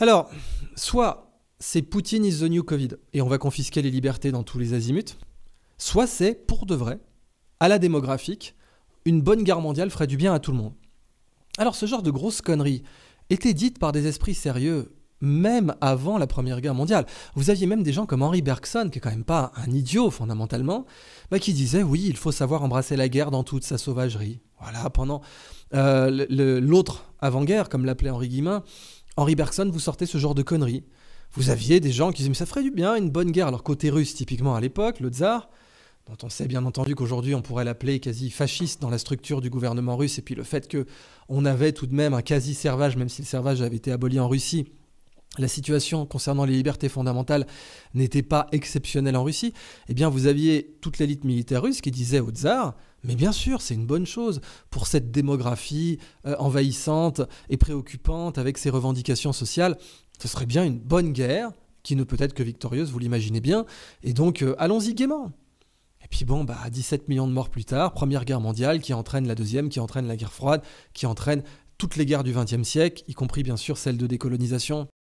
Alors, soit c'est Poutine is the new Covid et on va confisquer les libertés dans tous les azimuts, soit c'est pour de vrai, à la démographique, une bonne guerre mondiale ferait du bien à tout le monde. Alors ce genre de grosses conneries était dites par des esprits sérieux même avant la Première Guerre mondiale. Vous aviez même des gens comme Henri Bergson, qui est quand même pas un idiot fondamentalement, bah, qui disait oui, il faut savoir embrasser la guerre dans toute sa sauvagerie. Voilà, pendant euh, l'autre avant-guerre, comme l'appelait Henri Guillemin, Henri Bergson, vous sortez ce genre de conneries. Vous aviez des gens qui disaient mais ça ferait du bien une bonne guerre. Alors côté russe, typiquement à l'époque, le tsar, dont on sait bien entendu qu'aujourd'hui on pourrait l'appeler quasi fasciste dans la structure du gouvernement russe, et puis le fait que on avait tout de même un quasi servage, même si le servage avait été aboli en Russie, la situation concernant les libertés fondamentales n'était pas exceptionnelle en Russie, eh bien vous aviez toute l'élite militaire russe qui disait au tsar mais bien sûr, c'est une bonne chose pour cette démographie euh, envahissante et préoccupante avec ses revendications sociales. Ce serait bien une bonne guerre qui ne peut être que victorieuse, vous l'imaginez bien, et donc euh, allons-y gaiement. Et puis bon, bah 17 millions de morts plus tard, première guerre mondiale qui entraîne la deuxième, qui entraîne la guerre froide, qui entraîne toutes les guerres du XXe siècle, y compris bien sûr celle de décolonisation.